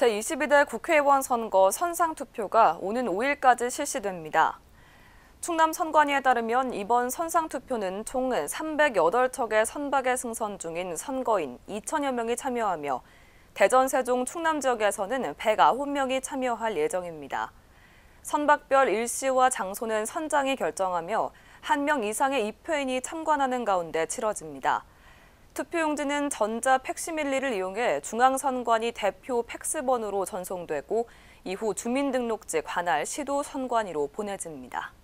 제22대 국회의원 선거 선상투표가 오는 5일까지 실시됩니다. 충남 선관위에 따르면 이번 선상투표는 총 308척의 선박에 승선 중인 선거인 2천여 명이 참여하며 대전, 세종, 충남 지역에서는 109명이 참여할 예정입니다. 선박별 일시와 장소는 선장이 결정하며 1명 이상의 입회인이 참관하는 가운데 치러집니다. 투표용지는 전자 팩시밀리를 이용해 중앙선관위 대표 팩스번호로 전송되고 이후 주민등록지 관할 시도 선관위로 보내집니다.